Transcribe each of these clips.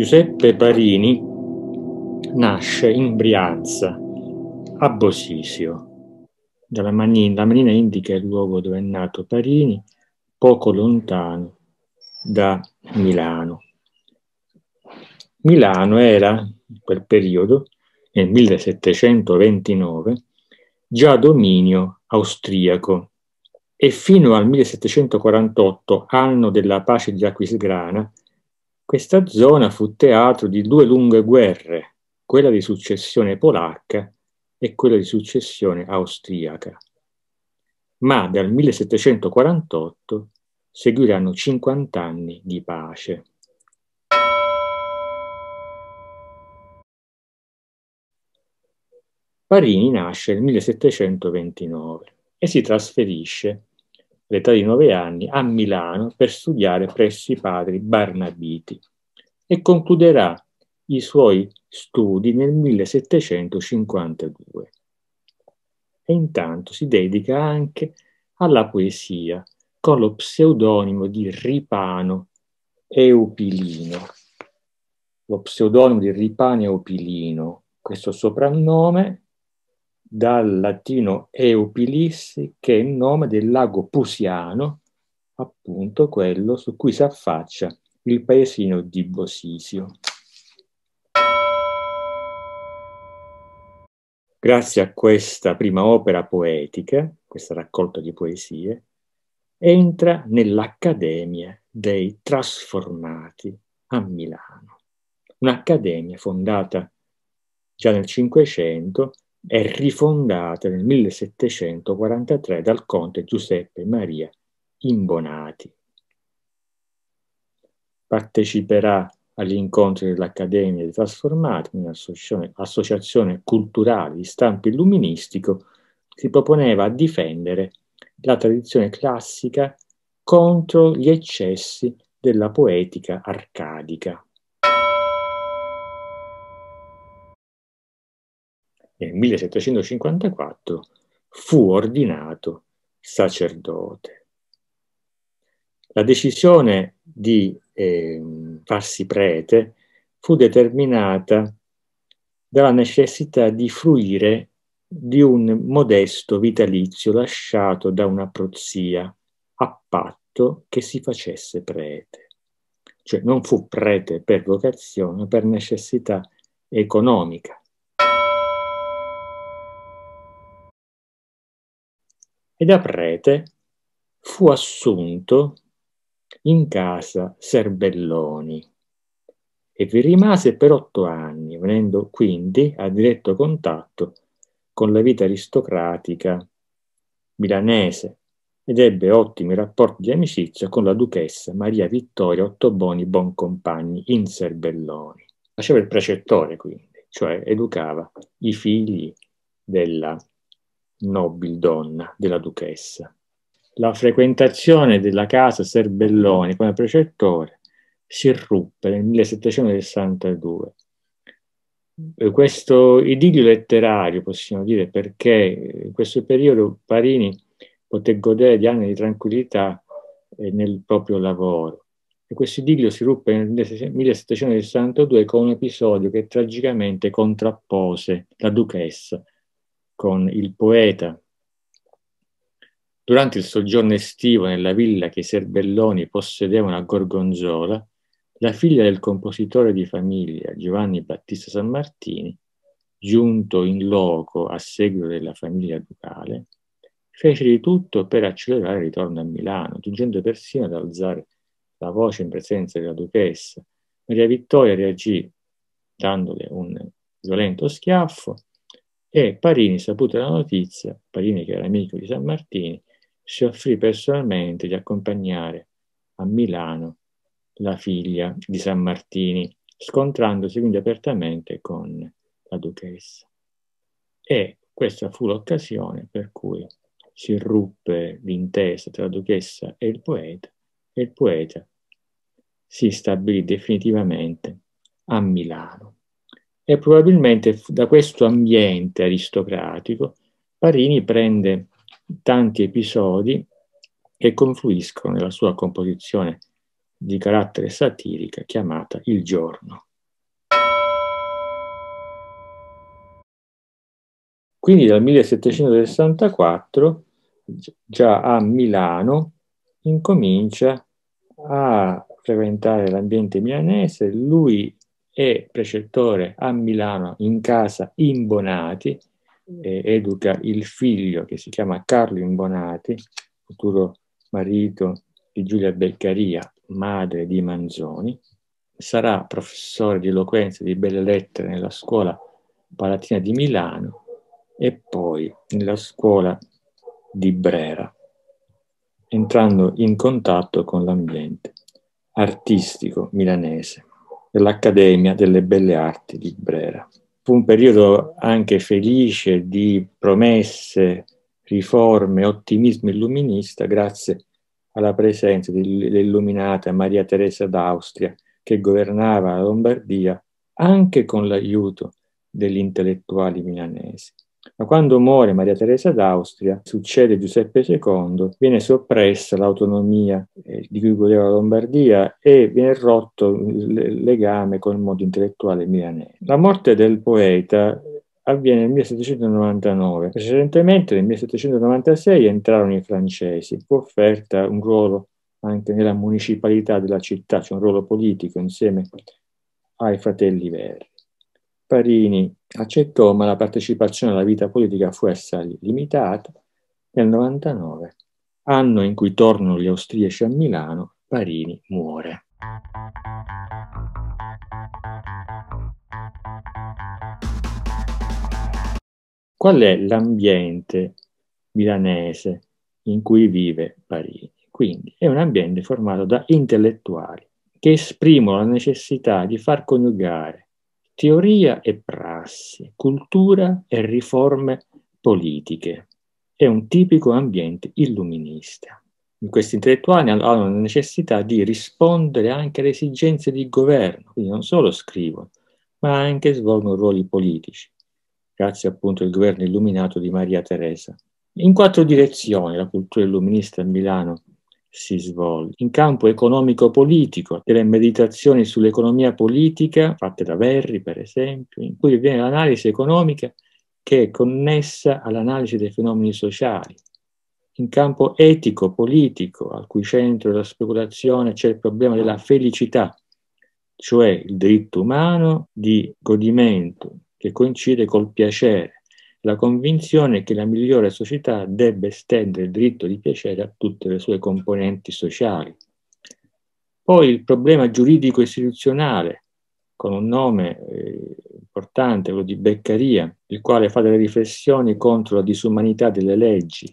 Giuseppe Parini nasce in Brianza, a Bosisio. Dalla manina, la manina indica il luogo dove è nato Parini, poco lontano da Milano. Milano era, in quel periodo, nel 1729, già dominio austriaco e fino al 1748, anno della pace di Aquisgrana, questa zona fu teatro di due lunghe guerre, quella di successione polacca e quella di successione austriaca. Ma dal 1748 seguiranno 50 anni di pace. Parini nasce nel 1729 e si trasferisce all'età di nove anni a Milano per studiare presso i padri Barnabiti e concluderà i suoi studi nel 1752. E intanto si dedica anche alla poesia con lo pseudonimo di Ripano Eupilino. Lo pseudonimo di Ripano Eupilino, questo soprannome dal latino Eupilissi, che è il nome del lago Pusiano, appunto quello su cui si affaccia il paesino di Bosisio. Grazie a questa prima opera poetica, questa raccolta di poesie, entra nell'Accademia dei Trasformati a Milano, un'accademia fondata già nel Cinquecento è rifondata nel 1743 dal conte Giuseppe Maria Imbonati. Parteciperà agli incontri dell'Accademia di Trasformati, un'associazione culturale di stampo illuministico, si proponeva a difendere la tradizione classica contro gli eccessi della poetica arcadica. nel 1754 fu ordinato sacerdote. La decisione di eh, farsi prete fu determinata dalla necessità di fruire di un modesto vitalizio lasciato da una prozia a patto che si facesse prete. Cioè non fu prete per vocazione, ma per necessità economica. e da prete fu assunto in casa Serbelloni e vi rimase per otto anni, venendo quindi a diretto contatto con la vita aristocratica milanese ed ebbe ottimi rapporti di amicizia con la duchessa Maria Vittoria Ottoboni Boncompagni in Serbelloni. Faceva il precettore quindi, cioè educava i figli della nobildonna della duchessa. La frequentazione della casa Serbelloni come precettore si irruppe nel 1762. Eh, questo idilio letterario, possiamo dire, perché eh, in questo periodo Parini poté godere di anni di tranquillità eh, nel proprio lavoro. E questo idilio si ruppe nel 1762 con un episodio che tragicamente contrappose la duchessa con il poeta. Durante il soggiorno estivo nella villa che i Serbelloni possedevano a Gorgonzola, la figlia del compositore di famiglia Giovanni Battista San Martini, giunto in loco a seguito della famiglia ducale, fece di tutto per accelerare il ritorno a Milano, giungendo persino ad alzare la voce in presenza della duchessa. Maria Vittoria reagì dandole un violento schiaffo e Parini, saputa la notizia, Parini che era amico di San Martini, si offrì personalmente di accompagnare a Milano la figlia di San Martini, scontrandosi quindi apertamente con la duchessa. E questa fu l'occasione per cui si ruppe l'intesa tra la duchessa e il poeta e il poeta si stabilì definitivamente a Milano e probabilmente da questo ambiente aristocratico Parini prende tanti episodi che confluiscono nella sua composizione di carattere satirica chiamata Il giorno. Quindi dal 1764 già a Milano incomincia a frequentare l'ambiente milanese, lui è precettore a Milano in casa Imbonati, eh, educa il figlio che si chiama Carlo Imbonati, futuro marito di Giulia Beccaria, madre di Manzoni. Sarà professore di eloquenza e di belle lettere nella scuola Palatina di Milano e poi nella scuola di Brera, entrando in contatto con l'ambiente artistico milanese dell'Accademia delle Belle Arti di Brera. Fu un periodo anche felice di promesse, riforme, ottimismo illuminista grazie alla presenza dell'illuminata Maria Teresa d'Austria che governava la Lombardia anche con l'aiuto degli intellettuali milanesi. Ma quando muore Maria Teresa d'Austria, succede Giuseppe II, viene soppressa l'autonomia eh, di cui godeva la Lombardia e viene rotto il legame con il mondo intellettuale milanese. La morte del poeta avviene nel 1799. Precedentemente, nel 1796, entrarono i francesi, fu offerta un ruolo anche nella municipalità della città, cioè un ruolo politico insieme ai fratelli Verdi. Parini accettò, ma la partecipazione alla vita politica fu essa limitata. Nel 99, anno in cui tornano gli austriaci a Milano, Parini muore. Qual è l'ambiente milanese in cui vive Parini? Quindi è un ambiente formato da intellettuali che esprimono la necessità di far coniugare teoria e pratica classi, cultura e riforme politiche. È un tipico ambiente illuminista. Questi intellettuali hanno la necessità di rispondere anche alle esigenze di governo, quindi non solo scrivono, ma anche svolgono ruoli politici, grazie appunto al governo illuminato di Maria Teresa. In quattro direzioni la cultura illuminista a Milano si svolge. In campo economico-politico, delle meditazioni sull'economia politica, fatte da Verri per esempio, in cui viene l'analisi economica che è connessa all'analisi dei fenomeni sociali. In campo etico-politico, al cui centro della speculazione c'è il problema della felicità, cioè il diritto umano di godimento che coincide col piacere la convinzione che la migliore società debba estendere il diritto di piacere a tutte le sue componenti sociali. Poi il problema giuridico istituzionale, con un nome eh, importante, quello di Beccaria, il quale fa delle riflessioni contro la disumanità delle leggi.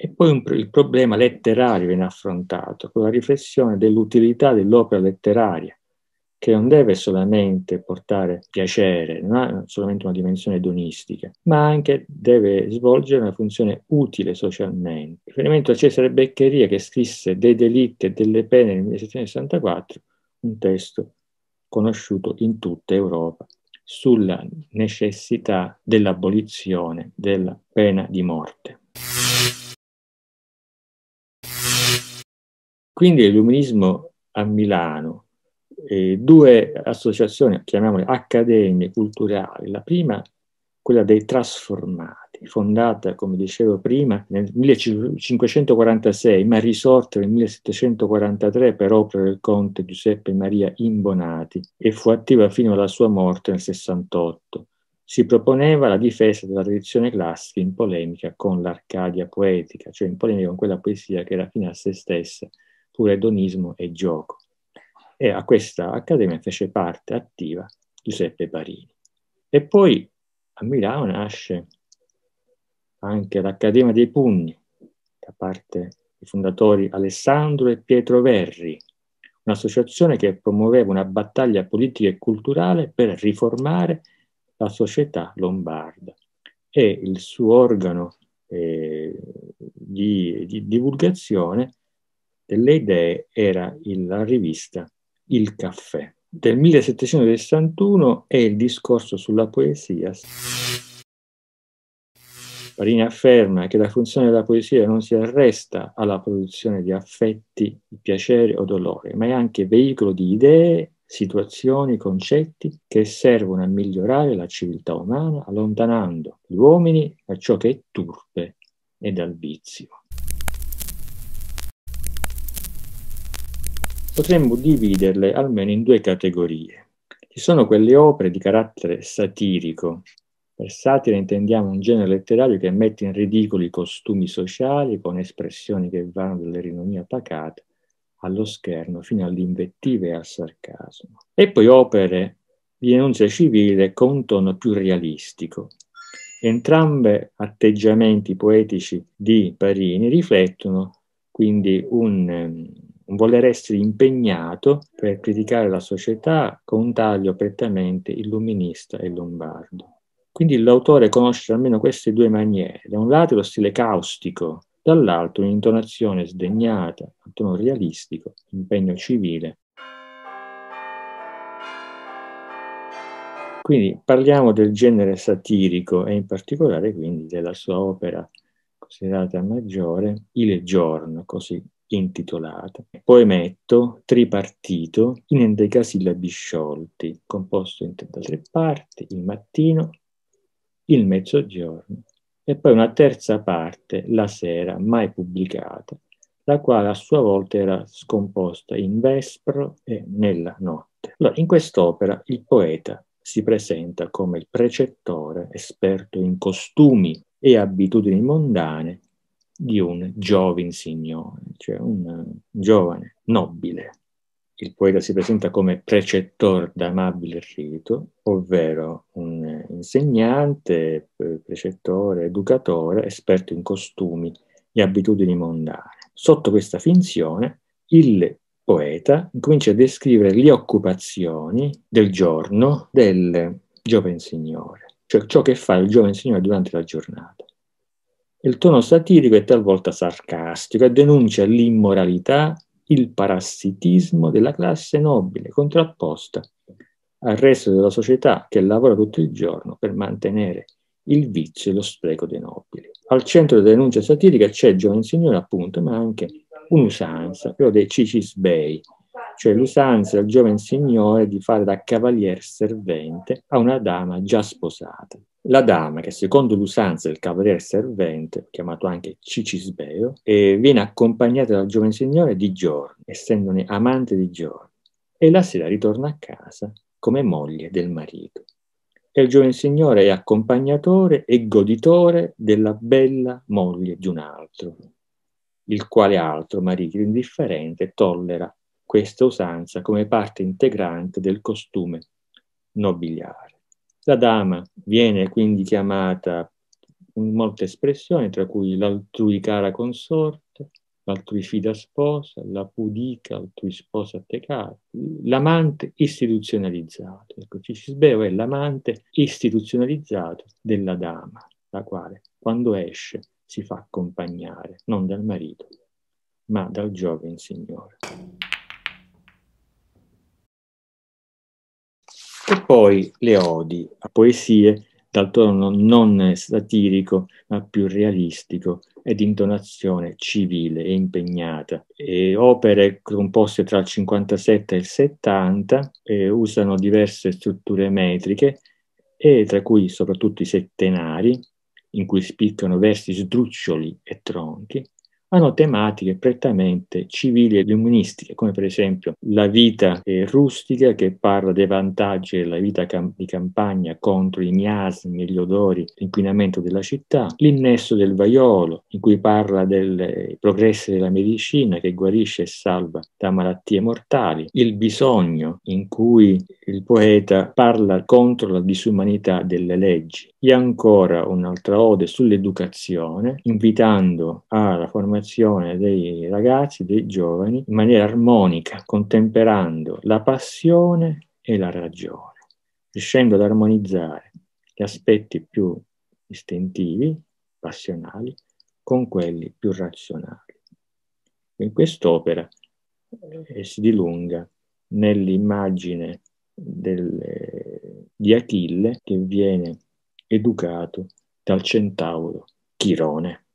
E poi un, il problema letterario viene affrontato, con la riflessione dell'utilità dell'opera letteraria, che non deve solamente portare piacere, non ha solamente una dimensione edonistica, ma anche deve svolgere una funzione utile socialmente. Riferimento a Cesare Beccheria che scrisse Dei delitti e delle pene nel 1764, un testo conosciuto in tutta Europa sulla necessità dell'abolizione della pena di morte. Quindi l'illuminismo a Milano eh, due associazioni, chiamiamole accademie culturali. La prima, quella dei trasformati, fondata, come dicevo prima, nel 1546, ma risorta nel 1743 per opera del conte Giuseppe Maria Imbonati e fu attiva fino alla sua morte nel 68 si proponeva la difesa della tradizione classica in polemica con l'Arcadia poetica, cioè in polemica con quella poesia che era fine a se stessa, pure edonismo e gioco e a questa accademia fece parte attiva Giuseppe Barini. E poi a Milano nasce anche l'Accademia dei Pugni, da parte dei fondatori Alessandro e Pietro Verri, un'associazione che promuoveva una battaglia politica e culturale per riformare la società lombarda e il suo organo eh, di, di divulgazione delle idee era la rivista il caffè del 1761 è il discorso sulla poesia. Parini afferma che la funzione della poesia non si arresta alla produzione di affetti, piacere o dolore, ma è anche veicolo di idee, situazioni, concetti che servono a migliorare la civiltà umana, allontanando gli uomini da ciò che è turpe e dal vizio. potremmo dividerle almeno in due categorie. Ci sono quelle opere di carattere satirico. Per satira intendiamo un genere letterario che mette in ridicolo i costumi sociali con espressioni che vanno dall'ironia pacata allo scherno fino all'invettiva e al sarcasmo. E poi opere di denuncia civile con un tono più realistico. Entrambe atteggiamenti poetici di Parini riflettono quindi un ehm, un voler essere impegnato per criticare la società con un taglio prettamente illuminista e lombardo. Quindi l'autore conosce almeno queste due maniere, da un lato lo stile caustico, dall'altro un'intonazione sdegnata, un tono realistico, impegno civile. Quindi parliamo del genere satirico e in particolare quindi della sua opera considerata maggiore, Il giorno, così intitolata. Poi metto tripartito in endecasillabi sciolti, composto in, da tre parti, il mattino, il mezzogiorno e poi una terza parte, la sera, mai pubblicata, la quale a sua volta era scomposta in vespro e nella notte. Allora, in quest'opera il poeta si presenta come il precettore, esperto in costumi e abitudini mondane, di un giovin signore, cioè un, giovane nobile. Il poeta si presenta come precettor d'amabile rito, ovvero un insegnante, precettore, educatore, esperto in costumi e abitudini mondane. Sotto questa finzione, il poeta comincia a descrivere le occupazioni del giorno del giovane signore, cioè ciò che fa il giovane signore durante la giornata. Il tono satirico è talvolta sarcastico e denuncia l'immoralità, il parassitismo della classe nobile, contrapposta al resto della società che lavora tutto il giorno per mantenere il vizio e lo spreco dei nobili. Al centro della denuncia satirica c'è il giovane signore, appunto, ma anche un'usanza, quello dei Cicisbei, cioè l'usanza del giovane signore di fare da cavalier servente a una dama già sposata la dama, che secondo l'usanza del cavaliere servente, chiamato anche Cicisbeo, eh, viene accompagnata dal giovane signore di giorno, essendone amante di giorno, e la sera ritorna a casa come moglie del marito. E il giovane signore è accompagnatore e goditore della bella moglie di un altro, il quale altro, marito indifferente, tollera questa usanza come parte integrante del costume nobiliare. La dama viene quindi chiamata in molte espressioni, tra cui l'altrui cara consorte, l'altrui fida sposa, la pudica, l'altrui sposa a te l'amante istituzionalizzato. Ecco, Cicisbeo è l'amante istituzionalizzato della dama, la quale quando esce si fa accompagnare non dal marito, ma dal giovane signore. E poi le odi a poesie dal tono non satirico ma più realistico e di intonazione civile e impegnata. E opere composte tra il 57 e il 70 eh, usano diverse strutture metriche e tra cui soprattutto i settenari, in cui spiccano versi sdruccioli e tronchi, hanno tematiche prettamente civili ed umanistiche, come per esempio la vita eh, rustica che parla dei vantaggi della vita cam- di campagna contro i miasmi, gli odori, l'inquinamento della città, l'innesso del vaiolo in cui parla dei eh, progressi della medicina che guarisce e salva da malattie mortali, il bisogno in cui il poeta parla contro la disumanità delle leggi e ancora un'altra ode sull'educazione invitando alla formazione formazione dei ragazzi, dei giovani, in maniera armonica, contemperando la passione e la ragione, riuscendo ad armonizzare gli aspetti più istintivi, passionali, con quelli più razionali. In quest'opera eh, si dilunga nell'immagine del, eh, di Achille che viene educato dal centauro Chirone.